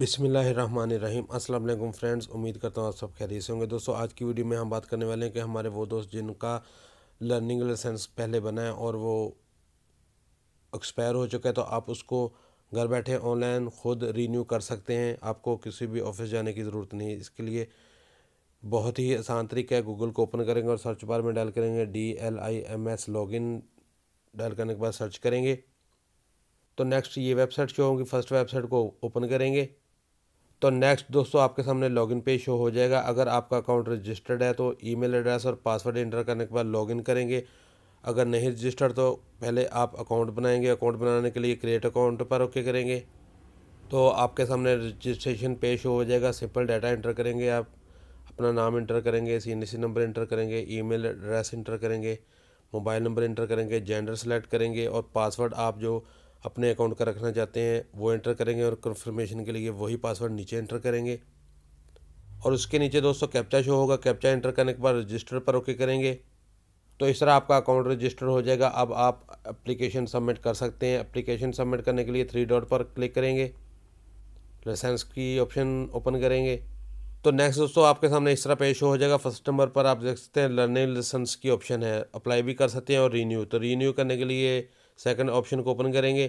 बिसमीम् अस्सलाम वालेकुम फ्रेंड्स उम्मीद करता हूँ आप सब खैरियत से होंगे दोस्तों आज की वीडियो में हम बात करने वाले हैं कि हमारे वो दोस्त जिनका लर्निंग लाइसेंस पहले बना है और वो एक्सपायर हो चुका है तो आप उसको घर बैठे ऑनलाइन ख़ुद रीन्यू कर सकते हैं आपको किसी भी ऑफिस जाने की ज़रूरत नहीं इसके लिए बहुत ही आसान तरीका है गूगल को ओपन करेंगे और सर्च बार में डायल करेंगे D L I M S login dial करने के बाद सर्च करेंगे तो नेक्स्ट ये वेबसाइट जो होंगी फर्स्ट वेबसाइट को ओपन करेंगे तो नेक्स्ट दोस्तों आपके सामने लॉगिन पेज शो हो जाएगा अगर आपका अकाउंट रजिस्टर्ड है तो ईमेल एड्रेस और पासवर्ड इंटर करने के बाद लॉगिन करेंगे अगर नहीं रजिस्टर्ड तो पहले आप अकाउंट बनाएंगे अकाउंट बनाने के लिए क्रिएट अकाउंट पर ओके करेंगे तो आपके सामने रजिस्ट्रेशन पे शो हो जाएगा सिंपल डाटा इंटर करेंगे आप अपना नाम इंटर करेंगे सी नंबर इंटर करेंगे मेल एड्रेस इंटर करेंगे मोबाइल नंबर इंटर करेंगे जेंडर सेलेक्ट करेंगे और पासवर्ड आप जो अपने अकाउंट का रखना चाहते हैं वो एंटर करेंगे और कन्फर्मेशन के लिए वही पासवर्ड नीचे एंटर करेंगे और उसके नीचे दोस्तों कैप्चा शो होगा कैप्चा एंटर करने के बाद रजिस्टर पर ओके करेंगे तो इस तरह आपका अकाउंट रजिस्टर हो जाएगा अब आप एप्लीकेशन सबमिट कर सकते हैं एप्लीकेशन सबमिट करने के लिए थ्री डॉट पर क्लिक करेंगे लाइसेंस की ऑप्शन ओपन करेंगे तो नेक्स्ट दोस्तों आपके सामने इस तरह पेश हो जाएगा फर्स्ट नंबर पर आप देख सकते हैं लर्निंग लाइसेंस की ऑप्शन है अप्लाई भी कर सकते हैं और रीन्यू तो रीन्यू करने के लिए सेकंड ऑप्शन को ओपन करेंगे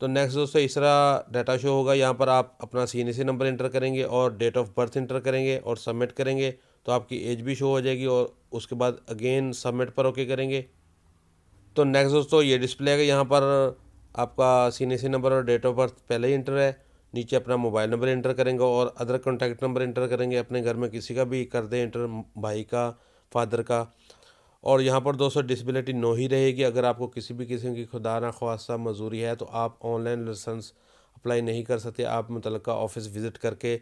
तो नेक्स्ट दोस्तों इस तरह डाटा शो होगा यहाँ पर आप अपना सी नंबर इंटर करेंगे और डेट ऑफ बर्थ इंटर करेंगे और सबमिट करेंगे तो आपकी एज भी शो हो जाएगी और उसके बाद अगेन सबमिट पर ओके करेंगे तो नेक्स्ट दोस्तों ये डिस्प्ले है यहाँ पर आपका सी नंबर और डेट ऑफ बर्थ पहले ही इंटर है नीचे अपना मोबाइल नंबर इंटर करेंगे और अदर कॉन्टैक्ट नंबर इंटर करेंगे अपने घर में किसी का भी कर दें इंटर भाई का फादर का और यहाँ पर दोस्तों डिसबिलिटी नो ही रहेगी अगर आपको किसी भी किस्म की खुदा ना खासा मज़ूरी है तो आप ऑनलाइन लाइसेंस अप्लाई नहीं कर सकते आप मुतल ऑफिस विज़िट करके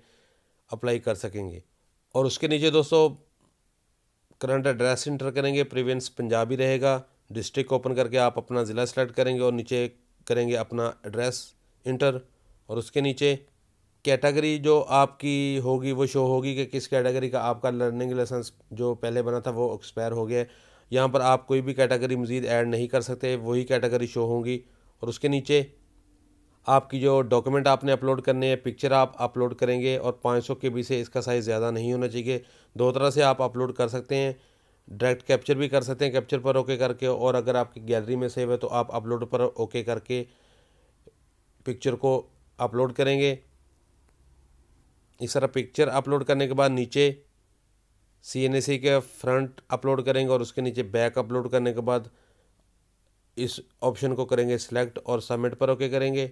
अप्लाई कर सकेंगे और उसके नीचे दोस्तों करंट एड्रेस इंटर करेंगे प्रिवेंस पंजाबी रहेगा डिस्ट्रिक्ट ओपन करके आप अपना ज़िला सेलेक्ट करेंगे और नीचे करेंगे अपना एड्रेस इंटर और उसके नीचे कैटेगरी जो आपकी होगी वो शो होगी कि किस कैटेगरी का आपका लर्निंग लाइसेंस जो पहले बना था वो एक्सपायर हो गया यहाँ पर आप कोई भी कैटेगरी मज़ीद ऐड नहीं कर सकते वही कैटेगरी शो होंगी और उसके नीचे आपकी जो डॉक्यूमेंट आपने अपलोड करने हैं पिक्चर आप अपलोड करेंगे और 500 के बी से इसका साइज़ ज़्यादा नहीं होना चाहिए दो तरह से आप अपलोड कर सकते हैं डायरेक्ट कैप्चर भी कर सकते हैं कैप्चर पर ओके करके और अगर आपकी गैलरी में सेव है तो आप अपलोड पर ओके करके पिक्चर को अपलोड करेंगे इस तरह पिक्चर अपलोड करने के बाद नीचे सी एन सी के फ्रंट अपलोड करेंगे और उसके नीचे बैक अपलोड करने के बाद इस ऑप्शन को करेंगे सिलेक्ट और सबमिट पर ओके करेंगे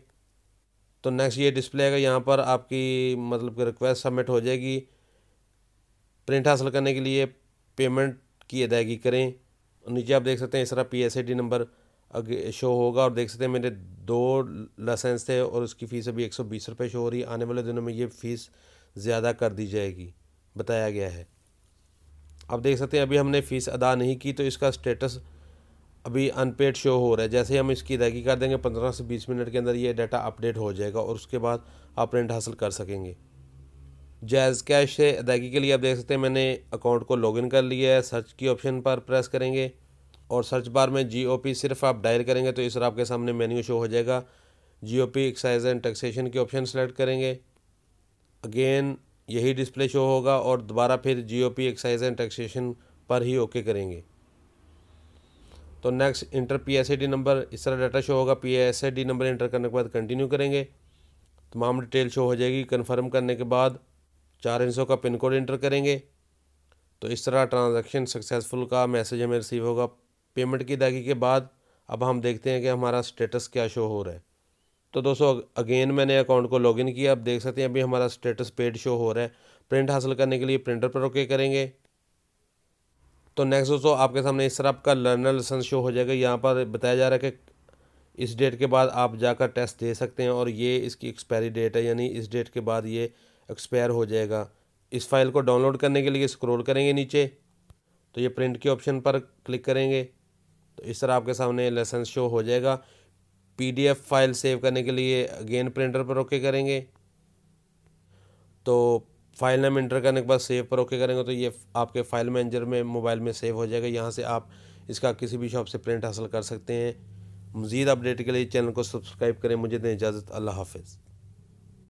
तो नेक्स्ट ये डिस्प्ले आएगा यहाँ पर आपकी मतलब रिक्वेस्ट सबमिट हो जाएगी प्रिंट हासिल करने के लिए पेमेंट की अदायगी करें नीचे आप देख सकते हैं इस तरह पी नंबर शो होगा और देख सकते हैं मेरे दो लाइसेंस थे और उसकी फ़ीस अभी एक सौ बीस रुपये शो हो रही आने वाले दिनों में ये फ़ीस ज़्यादा कर दी जाएगी बताया गया है आप देख सकते हैं अभी हमने फ़ीस अदा नहीं की तो इसका स्टेटस अभी अनपेड शो हो रहा है जैसे हम इसकी अदायगी कर देंगे पंद्रह से बीस मिनट के अंदर ये डाटा अपडेट हो जाएगा और उसके बाद आप रेंट हासिल कर सकेंगे जैज़ कैश से अदायगी के लिए आप देख सकते हैं मैंने अकाउंट को लॉगिन कर लिया है सर्च की ऑप्शन पर प्रेस करेंगे और सर्च बार में जी सिर्फ आप डायल तो तो करेंगे तो इस तरह आपके सामने मेन्यू शो हो जाएगा G O P excise and taxation के ऑप्शन सेलेक्ट करेंगे अगेन यही डिस्प्ले शो होगा और दोबारा फिर G O P excise and taxation पर ही ओके करेंगे तो next enter P S D number इस तरह डाटा शो होगा P S D number enter करने के बाद कंटिन्यू करेंगे तमाम डिटेल शो हो जाएगी कन्फर्म करने के बाद चार इंसों का पिन कोड इंटर करेंगे तो इस तरह ट्रांजैक्शन सक्सेसफुल का मैसेज हमें रिसीव होगा पेमेंट की अदायगी के बाद अब हम देखते हैं कि हमारा स्टेटस क्या शो हो रहा है तो दोस्तों अगेन मैंने अकाउंट को लॉगिन किया आप देख सकते हैं अभी हमारा स्टेटस पेड शो हो रहा है प्रिंट हासिल करने के लिए प्रिंटर पर ओके करेंगे तो नेक्स्ट दोस्तों आपके सामने इस तरह आपका लर्नर लाइसेंस शो हो जाएगा यहाँ पर बताया जा रहा है कि इस डेट के बाद आप जाकर टेस्ट दे सकते हैं और ये इसकी एक्सपायरी डेट है यानी इस डेट के बाद ये एक्सपायर हो जाएगा इस फाइल को डाउनलोड करने के लिए स्क्रॉल करेंगे नीचे तो ये प्रिंट के ऑप्शन पर क्लिक करेंगे तो इस तरह आपके सामने लेसन शो हो जाएगा पीडीएफ फाइल सेव करने के लिए अगेन प्रिंटर पर ओके करेंगे तो फाइल नेम इंटर करने के बाद सेव पर ओके करेंगे तो ये आपके फाइल मैनेजर में मोबाइल में सेव हो जाएगा यहाँ से आप इसका किसी भी शॉप से प्रिंट हासिल कर सकते हैं मज़ीद अपडेट के लिए चैनल को सब्सक्राइब करें मुझे दें इजाज़त अल्लाह हाफिज़